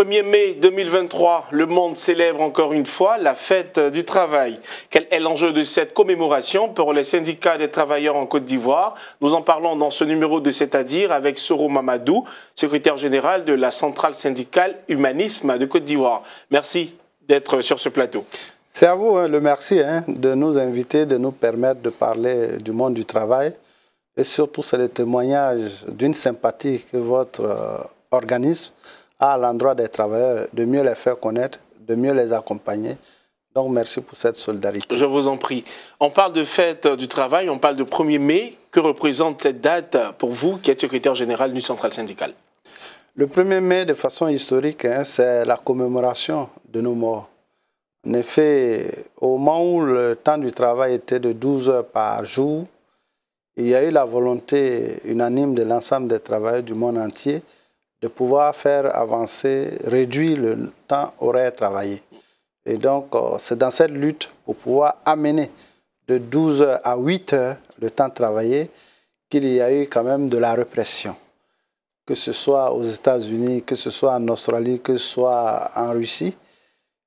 1er mai 2023, le monde célèbre encore une fois la fête du travail. Quel est l'enjeu de cette commémoration pour les syndicats des travailleurs en Côte d'Ivoire Nous en parlons dans ce numéro de C'est-à-dire avec Soro Mamadou, secrétaire général de la centrale syndicale Humanisme de Côte d'Ivoire. Merci d'être sur ce plateau. C'est à vous hein, le merci hein, de nous inviter, de nous permettre de parler du monde du travail. Et surtout, c'est le témoignage d'une sympathie que votre euh, organisme à l'endroit des travailleurs, de mieux les faire connaître, de mieux les accompagner. Donc merci pour cette solidarité. Je vous en prie. On parle de fête du travail, on parle de 1er mai. Que représente cette date pour vous qui êtes secrétaire général du Central Syndical Le 1er mai, de façon historique, hein, c'est la commémoration de nos morts. En effet, au moment où le temps du travail était de 12 heures par jour, il y a eu la volonté unanime de l'ensemble des travailleurs du monde entier de pouvoir faire avancer, réduire le temps horaire travaillé. Et donc, euh, c'est dans cette lutte pour pouvoir amener de 12 heures à 8 heures le temps travaillé qu'il y a eu quand même de la répression. Que ce soit aux États-Unis, que ce soit en Australie, que ce soit en Russie.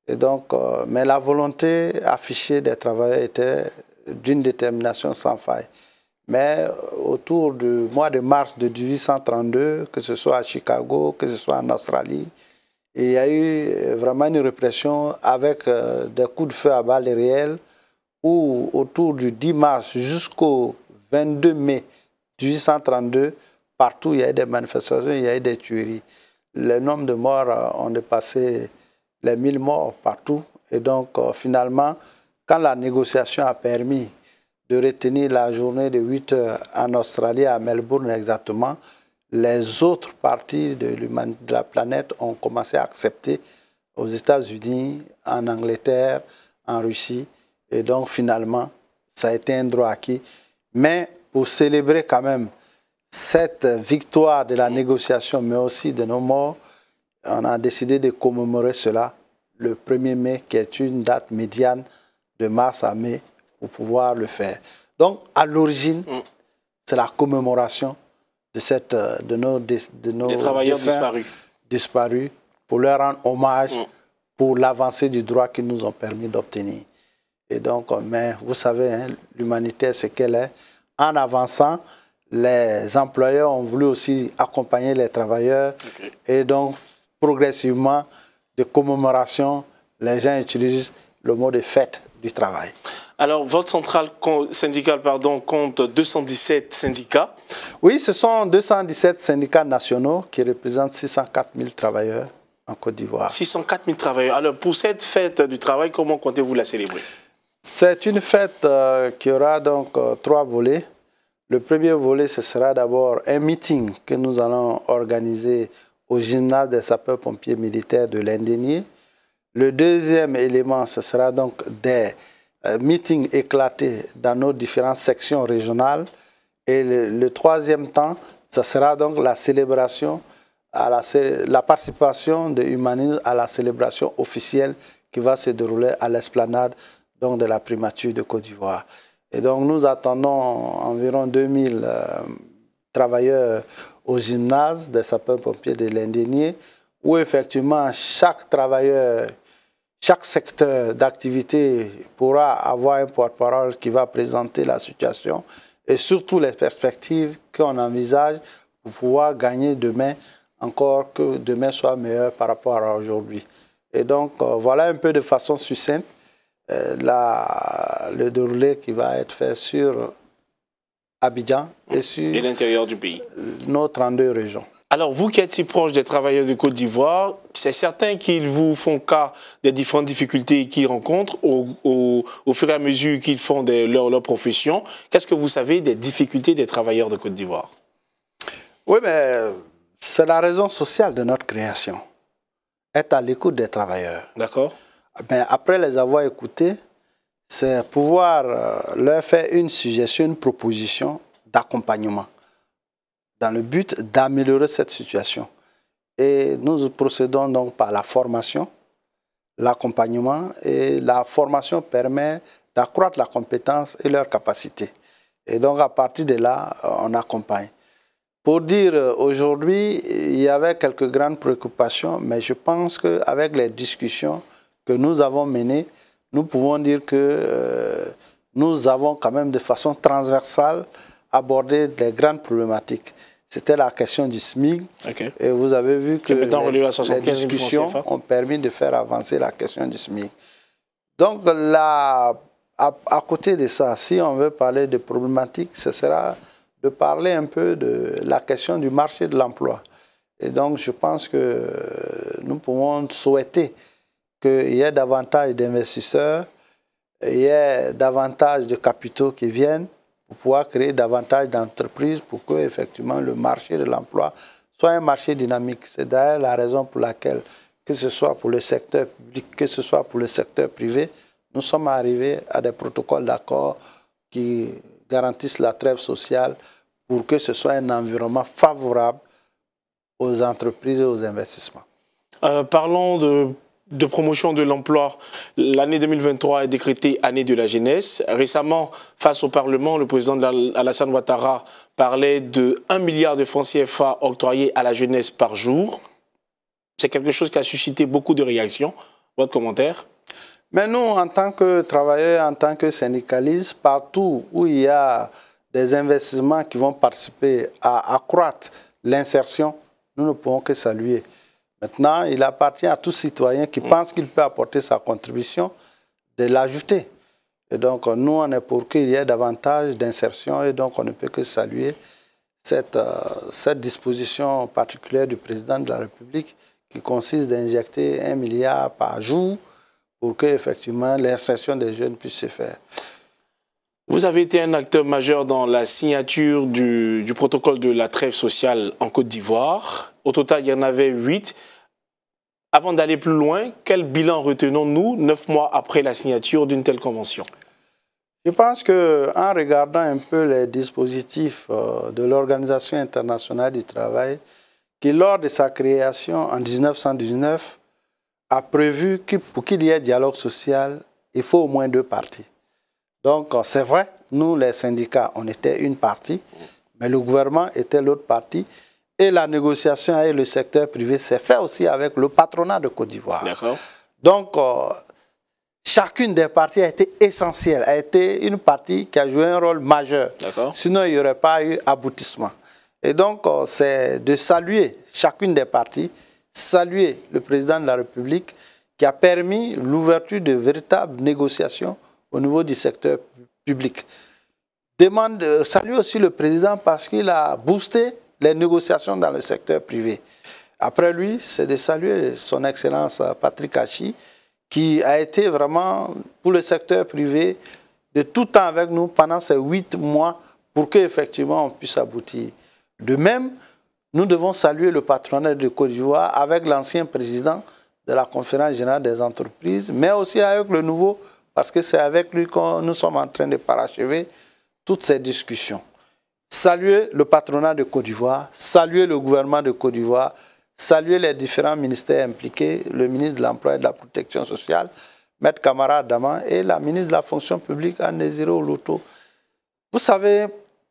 Et donc, euh, mais la volonté affichée des travailleurs était d'une détermination sans faille. Mais euh, autour du mois de mars de 1832, que ce soit à Chicago, que ce soit en Australie, il y a eu euh, vraiment une répression avec euh, des coups de feu à balles réelles où autour du 10 mars jusqu'au 22 mai 1832, partout il y a eu des manifestations, il y a eu des tueries. Le nombre de morts ont dépassé les 1000 morts partout. Et donc finalement, quand la négociation a permis de retenir la journée de 8 heures en Australie, à Melbourne exactement, les autres parties de, de la planète ont commencé à accepter aux États-Unis, en Angleterre, en Russie. Et donc finalement, ça a été un droit acquis. Mais pour célébrer quand même cette victoire de la mm. négociation, mais aussi de nos morts, on a décidé de commémorer cela le 1er mai, qui est une date médiane de mars à mai pour pouvoir le faire. Donc, à l'origine, mm. c'est la commémoration de, cette, euh, de nos, de, nos travailleurs disparus. disparus, pour leur rendre hommage mm. pour l'avancée du droit qu'ils nous ont permis d'obtenir. Et donc, euh, mais vous savez, hein, l'humanité, c'est qu'elle est. En avançant, les employeurs ont voulu aussi accompagner les travailleurs. Et donc, progressivement, de commémoration, les gens utilisent le mot de fête du travail. Alors, votre centrale syndicale pardon, compte 217 syndicats. Oui, ce sont 217 syndicats nationaux qui représentent 604 000 travailleurs en Côte d'Ivoire. 604 000 travailleurs. Alors, pour cette fête du travail, comment comptez-vous la célébrer C'est une fête euh, qui aura donc euh, trois volets. Le premier volet, ce sera d'abord un meeting que nous allons organiser au gymnase des sapeurs-pompiers militaires de l'Indénier. Le deuxième élément, ce sera donc des euh, meeting éclaté dans nos différentes sections régionales. Et le, troisième temps, ce sera donc la célébration, à la, la participation de Humanisme à la célébration officielle qui va se dérouler à l'esplanade donc de la primature de Côte d'Ivoire. Et donc nous attendons environ 2000 euh, travailleurs au gymnase des sapeurs-pompiers de l'Indénier, où effectivement chaque travailleur chaque secteur d'activité pourra avoir un porte-parole qui va présenter la situation et surtout les perspectives qu'on envisage pour pouvoir gagner demain encore que demain soit meilleur par rapport à aujourd'hui. Et donc euh, voilà un peu de façon succincte euh, le déroulé qui va être fait sur Abidjan et sur l'intérieur du pays. Nos 32 régions. Alors, vous qui êtes si proche des travailleurs de Côte d'Ivoire, c'est certain qu'ils vous font cas des différentes difficultés qu'ils rencontrent au, au, fur et à mesure qu'ils font leur, leur profession. Qu'est-ce que vous savez des difficultés des travailleurs de Côte d'Ivoire Oui, mais euh, c'est la raison sociale de notre création. Être à l'écoute des travailleurs. D'accord. Mais après les avoir écoutés, c'est pouvoir euh, leur faire une suggestion, une proposition d'accompagnement dans le but d'améliorer cette situation. Et nous procédons donc par la formation, l'accompagnement, et la formation permet d'accroître la compétence et leur capacité. Et donc à partir de là, euh, on accompagne. Pour dire euh, aujourd'hui, il y avait quelques grandes préoccupations, mais je pense qu'avec les discussions que nous avons menées, nous pouvons dire que euh, nous avons quand même de façon transversale abordé des grandes problématiques. C'était la question du SMIG. Et vous avez vu que les, discussions ont permis de faire avancer la question du SMIC. Donc, là, à, côté de ça, si on veut parler de problématiques, ce sera de parler un peu de la question du marché de l'emploi. Et donc, je pense que nous pouvons souhaiter qu'il y ait davantage d'investisseurs, il y ait davantage de capitaux qui viennent, pour pouvoir créer davantage d'entreprises pour que effectivement le marché de l'emploi soit un marché dynamique. C'est d'ailleurs la raison pour laquelle, que ce soit pour le secteur public, que ce soit pour le secteur privé, nous sommes arrivés à des protocoles d'accord qui garantissent la trêve sociale pour que ce soit un environnement favorable aux entreprises et aux investissements. Euh, parlons de de promotion de l'emploi, l'année 2023 est décrétée année de la jeunesse. Récemment, face au Parlement, le président Alassane Ouattara parlait de 1 milliard de francs CFA octroyés à la jeunesse par jour. C'est quelque chose qui a suscité beaucoup de réactions. Votre commentaire Mais nous, en tant que travailleurs, en tant que syndicalistes, partout où il y a des investissements qui vont participer à accroître l'insertion, nous ne pouvons que saluer. Maintenant, il appartient à tout citoyen qui pense qu'il peut apporter sa contribution de l'ajouter. Et donc, nous, on est pour qu'il y ait davantage d'insertion et donc on ne peut que saluer cette, euh, cette disposition particulière du président de la République qui consiste d'injecter un milliard par jour pour que, effectivement, l'insertion des jeunes puisse se faire. Vous avez été un acteur majeur dans la signature du, protocole de la trêve sociale en Côte d'Ivoire. Au total, il y en avait huit. Avant d'aller plus loin, quel bilan retenons-nous neuf mois après la signature d'une telle convention Je pense qu'en regardant un peu les dispositifs euh, de l'Organisation internationale du travail, qui lors de sa création en 1919 a prévu que pour qu'il y ait dialogue social, il faut au moins deux parties. Donc euh, c'est vrai, nous les syndicats, on était une partie, mais le gouvernement était l'autre partie. Et la négociation avec le secteur privé s'est faite aussi avec le patronat de Côte d'Ivoire. Donc, euh, chacune des parties a été essentielle, a été une partie qui a joué un rôle majeur. Sinon, il n'y aurait pas eu aboutissement. Et donc, euh, c'est de saluer chacune des parties, saluer le président de la République qui a permis l'ouverture de véritables négociations au niveau du secteur public. Demande, euh, salue aussi le président parce qu'il a boosté les négociations dans le secteur privé. Après lui, c'est de saluer son Excellence euh, Patrick Hachi, qui a été vraiment pour le secteur privé de tout temps avec nous pendant ces huit mois pour qu'effectivement on puisse aboutir. De même, nous devons saluer le patronat de Côte d'Ivoire avec l'ancien président de la Conférence générale des entreprises, mais aussi avec le nouveau parce que c'est avec lui que nous sommes en train de parachever toutes ces discussions. Saluer le patronat de Côte d'Ivoire, saluer le gouvernement de Côte d'Ivoire, saluer les différents ministères impliqués, le ministre de l'Emploi et de la Protection sociale, Maître Camara Daman et la ministre de la Fonction publique, Anne-Zéro Loto. Vous savez,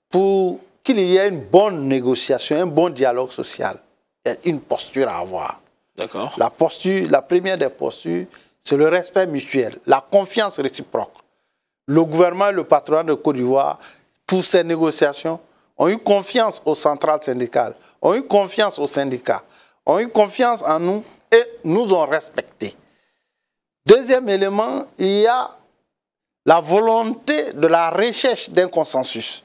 pour qu'il y ait une bonne négociation, un bon dialogue social, il y a une posture à avoir. D'accord. La posture, la première des postures, c'est le respect mutuel, la confiance réciproque. Le gouvernement et le patronat de Côte d'Ivoire, pour ces négociations, ont eu confiance aux centrales syndicales, ont eu confiance aux syndicats, ont eu confiance en nous et nous ont respectés. Deuxième élément, il y a la volonté de la recherche d'un consensus.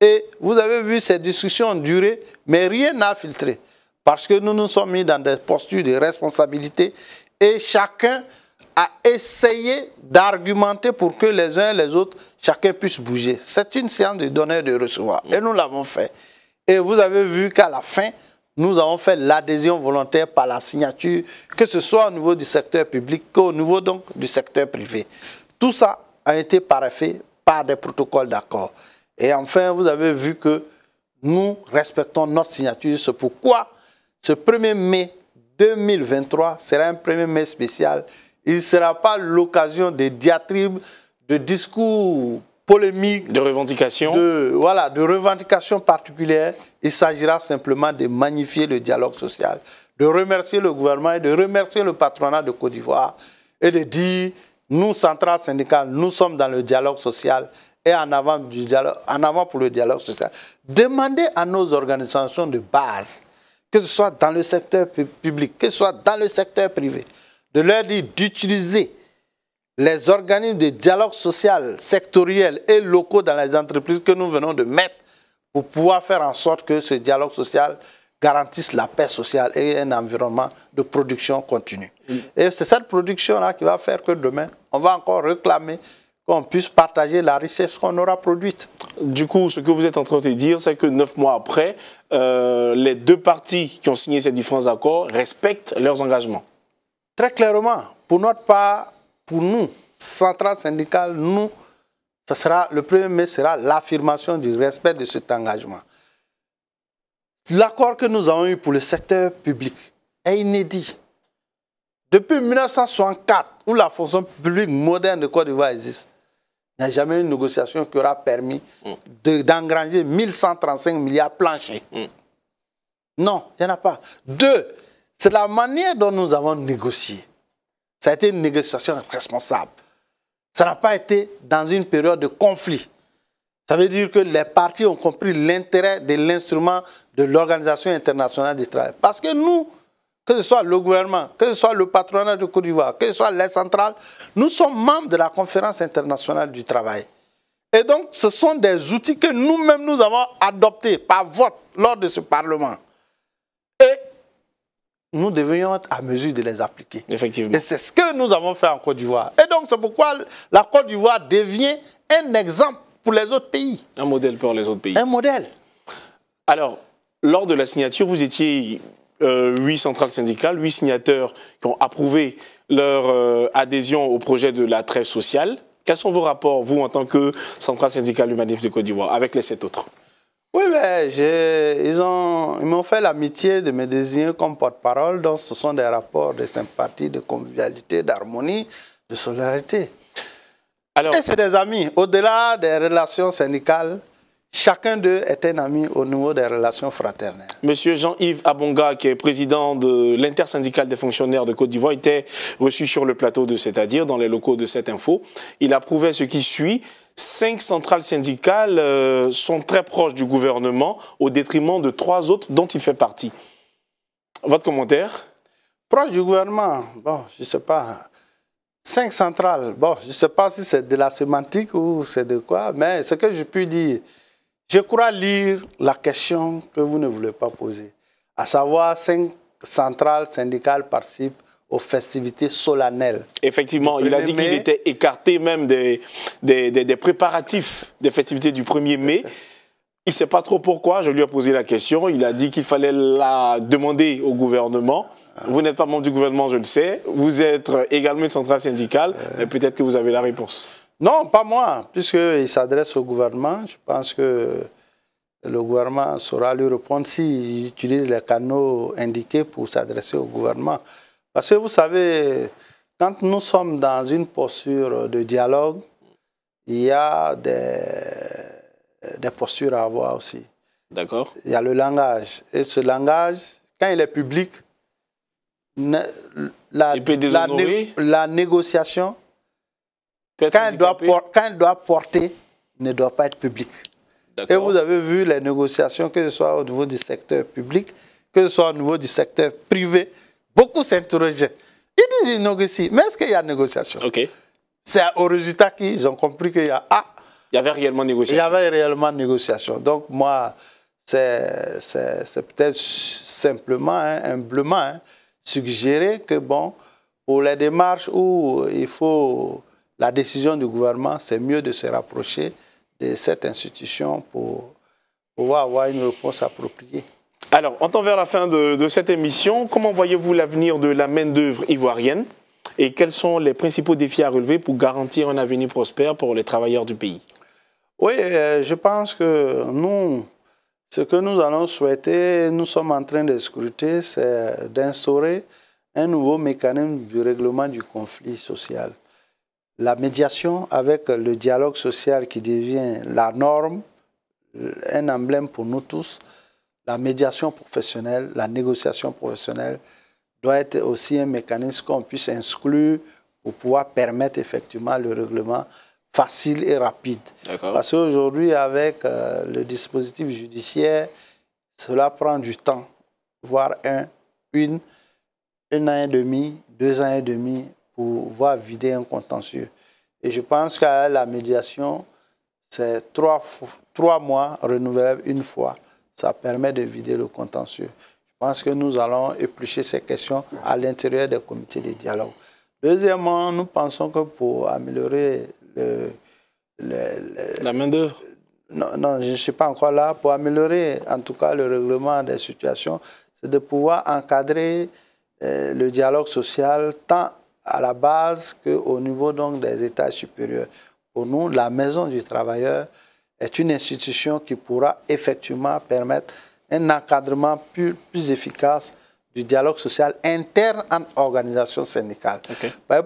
Et vous avez vu ces discussions durer, mais rien n'a filtré. Parce que nous nous sommes mis dans des postures de responsabilité et chacun à essayer d'argumenter pour que les uns et les autres, chacun puisse bouger. C'est une séance de donner et de recevoir. Et nous l'avons fait. Et vous avez vu qu'à la fin, nous avons fait l'adhésion volontaire par la signature, que ce soit au niveau du secteur public qu'au niveau donc du secteur privé. Tout ça a été paraffé par des protocoles d'accord. Et enfin, vous avez vu que nous respectons notre signature. C'est pourquoi ce 1er mai 2023 sera un 1er mai spécial il ne sera pas l'occasion de diatribes, de discours polémiques. De revendications. De, voilà, de revendications particulières. Il s'agira simplement de magnifier le dialogue social, de remercier le gouvernement et de remercier le patronat de Côte d'Ivoire et de dire, nous, centrales syndicales, nous sommes dans le dialogue social et en avant, du dialogue, en avant pour le dialogue social. Demandez à nos organisations de base, que ce soit dans le secteur public, que ce soit dans le secteur privé, de leur dire d'utiliser les organismes de dialogue social, sectoriel et locaux dans les entreprises que nous venons de mettre pour pouvoir faire en sorte que ce dialogue social garantisse la paix sociale et un environnement de production continue. Mm. Et c'est cette production-là qui va faire que demain, on va encore réclamer qu'on puisse partager la richesse qu'on aura produite. Du coup, ce que vous êtes en train de dire, c'est que neuf mois après, euh, les deux parties qui ont signé ces différents accords respectent leurs engagements. Très clairement, pour notre part, pour nous, centrale syndicale, nous, ça sera, le premier mai sera l'affirmation du respect de cet engagement. L'accord que nous avons eu pour le secteur public est inédit. Depuis 1964, où la fonction publique moderne de Côte d'Ivoire existe, il n'y a jamais eu une négociation qui aura permis mm. d'engranger 1135 milliards planchers. Mm. Non, il n'y en a pas. Deux, c'est la manière dont nous avons négocié. Ça a été une négociation responsable. Ça n'a pas été dans une période de conflit. Ça veut dire que les partis ont compris l'intérêt de l'instrument de l'Organisation internationale du travail. Parce que nous, que ce soit le gouvernement, que ce soit le patronat du Côte d'Ivoire, que ce soit les centrales, nous sommes membres de la Conférence internationale du travail. Et donc, ce sont des outils que nous-mêmes, nous avons adoptés par vote lors de ce Parlement. Et nous devions être à mesure de les appliquer. Effectivement. Et c'est ce que nous avons fait en Côte d'Ivoire. Et donc, c'est pourquoi la Côte d'Ivoire devient un exemple pour les autres pays. Un modèle pour les autres pays. Un modèle. Alors, lors de la signature, vous étiez euh, huit centrales syndicales, huit signateurs qui ont approuvé leur euh, adhésion au projet de la trêve sociale. Quels sont vos rapports, vous, en tant que centrale syndicale humaniste de Côte d'Ivoire, avec les sept autres oui, mais ben, ils m'ont fait l'amitié de me désigner comme porte-parole, donc ce sont des rapports de sympathie, de convivialité, d'harmonie, de solidarité. Alors... c'est des amis, au-delà des relations syndicales, Chacun d'eux est un ami au niveau des relations fraternelles. Monsieur Jean-Yves Abonga, qui est président de l'intersyndicale des fonctionnaires de Côte d'Ivoire, était reçu sur le plateau de C'est-à-dire, dans les locaux de cette info. Il a prouvé ce qui suit. Cinq centrales syndicales euh, sont très proches du gouvernement au détriment de trois autres dont il fait partie. Votre commentaire Proche du gouvernement, bon, je ne sais pas. Cinq centrales, bon, je ne sais pas si c'est de la sémantique ou c'est de quoi, mais ce que je puis dire, je crois lire la question que vous ne voulez pas poser, à savoir cinq centrales syndicales participent aux festivités solennelles. Effectivement, il a dit qu'il était écarté même des, des, préparatifs des festivités du 1er mai. Il ne sait pas trop pourquoi, je lui ai posé la question. Il a dit qu'il fallait la demander au gouvernement. Vous n'êtes pas membre du gouvernement, je le sais. Vous êtes également une centrale syndicale, euh. mais peut-être que vous avez la réponse. Non, pas moi, puisqu'il s'adresse au gouvernement. Je pense que le gouvernement saura lui répondre s'il utilise les canaux indiqués pour s'adresser au gouvernement. Parce que vous savez, quand nous sommes dans une posture de dialogue, il y a des, postures à avoir aussi. D'accord. Il y a le langage. Et ce langage, quand il est public, la négociation quand elle, doit porter, ne doit pas être publique. Et vous avez vu les négociations, que ce soit au niveau du secteur public, que ce soit au niveau du secteur privé, beaucoup s'interrogeaient. Ils disent ils négocient, mais est-ce qu'il y a négociation C'est au résultat qu'ils ont compris qu'il y a... Ah, il y avait réellement négociation. Il y avait réellement négociation. Donc moi, c'est peut-être simplement, hein, humblement, hein, suggérer que, bon, pour les démarches où il faut la décision du gouvernement, c'est mieux de se rapprocher de cette institution pour pouvoir avoir une réponse appropriée. Alors, on tend vers la fin de, cette émission. Comment voyez-vous l'avenir de la main-d'œuvre ivoirienne et quels sont les principaux défis à relever pour garantir un avenir prospère pour les travailleurs du pays Oui, euh, je pense que nous, ce que nous allons souhaiter, nous sommes en train de scruter, c'est d'instaurer un nouveau mécanisme du règlement du conflit social la médiation avec le dialogue social qui devient la norme, un emblème pour nous tous, la médiation professionnelle, la négociation professionnelle doit être aussi un mécanisme qu'on puisse exclure pour pouvoir permettre effectivement le règlement facile et rapide. Parce qu'aujourd'hui, avec euh, le dispositif judiciaire, cela prend du temps, voire un, une, un an et demi, deux ans et demi pour pouvoir vider un contentieux. Et je pense que la médiation, c'est trois, trois mois renouvelables une fois. Ça permet de vider le contentieux. Je pense que nous allons éplucher ces questions à l'intérieur des comités de dialogue. Deuxièmement, nous pensons que pour améliorer le, la main-d'œuvre non, je ne suis pas encore là. Pour améliorer, en tout cas, le règlement des situations, c'est de pouvoir encadrer euh, le dialogue social tant à la base qu'au niveau donc des états supérieurs. Pour nous, la maison du travailleur est une institution qui pourra effectivement permettre un encadrement plus, efficace du dialogue social interne en organisation syndicale.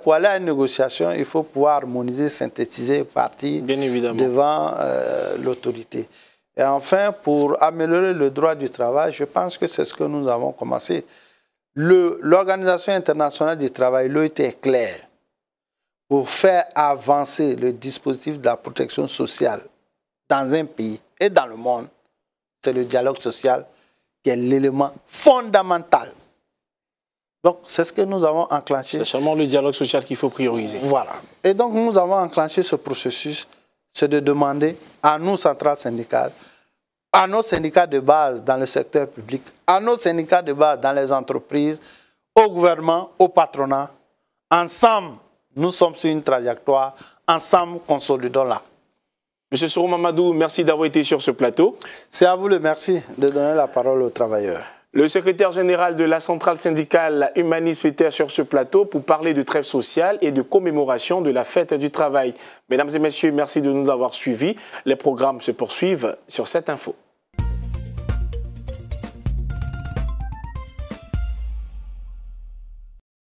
pour aller à une négociation, il faut pouvoir harmoniser, synthétiser partir devant euh, l'autorité. Et enfin, pour améliorer le droit du travail, je pense que c'est ce que nous avons commencé. L'Organisation internationale du travail, l'OIT, est claire pour faire avancer le dispositif de la protection sociale dans un pays et dans le monde. C'est le dialogue social qui est l'élément fondamental. Donc, c'est ce que nous avons enclenché. C'est seulement le dialogue social qu'il faut prioriser. Voilà. Et donc, nous avons enclenché ce processus, c'est de demander à nos centrales syndicales à nos syndicats de base dans le secteur public, à nos syndicats de base dans les entreprises, au gouvernement, au patronat. Ensemble, nous sommes sur une trajectoire. Ensemble, consolidons-la. Monsieur Sourou Mamadou, merci d'avoir été sur ce plateau. C'est à vous le merci de donner la parole aux travailleurs. Le secrétaire général de la centrale syndicale humaniste était sur ce plateau pour parler de trêve sociale et de commémoration de la fête du travail. Mesdames et messieurs, merci de nous avoir suivis. Les programmes se poursuivent sur cette info.